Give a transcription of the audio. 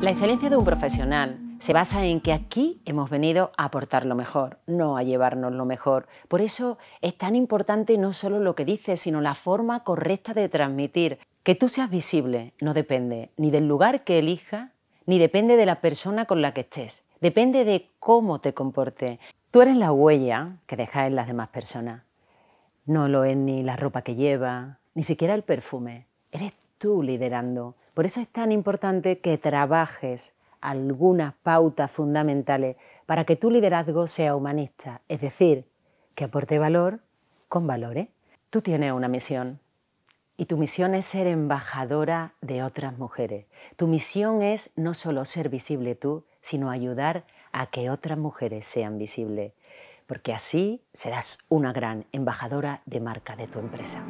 La excelencia de un profesional se basa en que aquí hemos venido a aportar lo mejor, no a llevarnos lo mejor. Por eso es tan importante no solo lo que dices, sino la forma correcta de transmitir. Que tú seas visible no depende ni del lugar que elijas, ni depende de la persona con la que estés. Depende de cómo te comportes. Tú eres la huella que dejas en las demás personas. No lo es ni la ropa que lleva, ni siquiera el perfume. Eres tú liderando. Por eso es tan importante que trabajes algunas pautas fundamentales para que tu liderazgo sea humanista, es decir, que aporte valor con valores. Tú tienes una misión y tu misión es ser embajadora de otras mujeres. Tu misión es no solo ser visible tú, sino ayudar a que otras mujeres sean visibles, porque así serás una gran embajadora de marca de tu empresa.